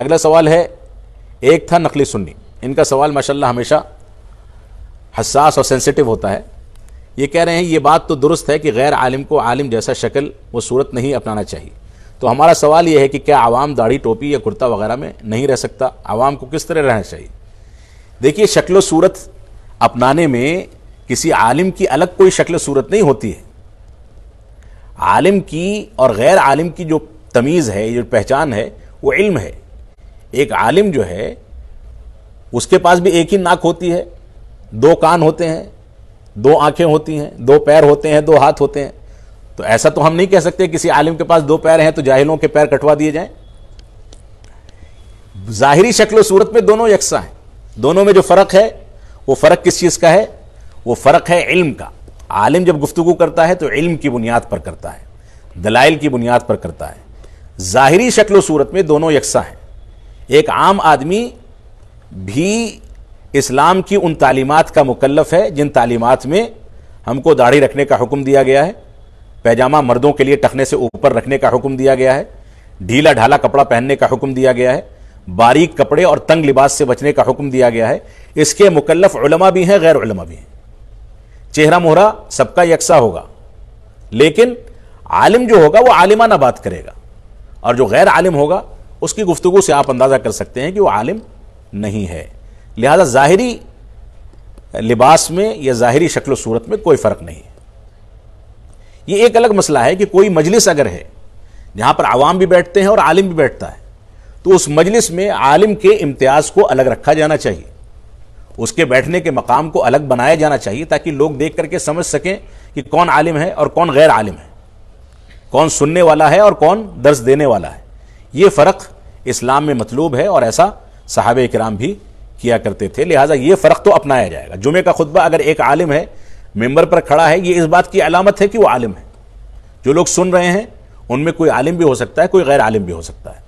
अगला सवाल है एक था नकली सुन्नी इनका सवाल माशाल्लाह हमेशा हसास और सेंसिटिव होता है ये कह रहे हैं ये बात तो दुरुस्त है कि गैर आलिम को आलिम जैसा शक्ल व सूरत नहीं अपनाना चाहिए तो हमारा सवाल यह है कि क्या आवाम दाढ़ी टोपी या कुर्ता वगैरह में नहीं रह सकता आवाम को किस तरह रहना चाहिए देखिए शक्ल सूरत अपनाने में किसी आलिम की अलग कोई शक्ल सूरत नहीं होती है आलिम की और गैर आलिम की जो तमीज़ है जो पहचान है वो इल्म है एक आलिम जो है उसके पास भी एक ही नाक होती है दो कान होते हैं दो आंखें होती हैं दो पैर होते हैं दो हाथ होते हैं तो ऐसा तो हम नहीं कह सकते किसी आलिम के पास दो पैर हैं तो जाहिलों के पैर कटवा दिए जाएं ज़ाहिरी शक्ल सूरत में दोनों यकसा हैं दोनों में जो फ़र्क है वो फ़र्क किस चीज़ का है वो फ़र्क है इल्म का आलिम जब गुफ्तु करता है तो इल्म की बुनियाद पर करता है दलाइल की बुनियाद पर करता है ज़ाहिरी शक्ल सूरत में दोनों यकसा हैं एक आम आदमी भी इस्लाम की उन तालीमत का मुकलफ है जिन तालीमत में हमको दाढ़ी रखने का हुक्म दिया गया है पैजामा मर्दों के लिए टखने से ऊपर रखने का हुक्म दिया गया है ढीला ढाला कपड़ा पहनने का हुक्म दिया गया है बारीक कपड़े और तंग लिबास से बचने का हुक्म दिया गया है इसके मुकलफ उलमा भी हैं गैर उलमा भी हैं चेहरा मोहरा सबका यकसा होगा लेकिन आलिम जो होगा वो आलिमाना बात करेगा और जो गैर आलिम होगा उसकी गुफ्तु से आप अंदाज़ा कर सकते हैं कि वो आलिम नहीं है लिहाजा ज़ाहरी लिबास में या ज़ाहरी शक्ल सूरत में कोई फ़र्क नहीं ये एक अलग मसला है कि कोई मजलिस अगर है जहाँ पर आवाम भी बैठते हैं और आलिम भी बैठता है तो उस मजलिस में आलिम के इम्तियाज़ को अलग रखा जाना चाहिए उसके बैठने के मकाम को अलग बनाया जाना चाहिए ताकि लोग देख करके समझ सकें कि कौन आलिम है और कौन गैर आलिम है कौन सुनने वाला है और कौन दर्ज देने वाला है ये फ़र्क इस्लाम में मतलूब है और ऐसा साहब कराम भी किया करते थे लिहाजा ये फ़र्क तो अपनाया जाएगा जुमे का खुतबा अगर एक आलिम है मेम्बर पर खड़ा है ये इस बात की अलामत है कि वो आलिम है जो लोग सुन रहे हैं उनमें कोई आलिम भी हो सकता है कोई गैर आलिम भी हो सकता है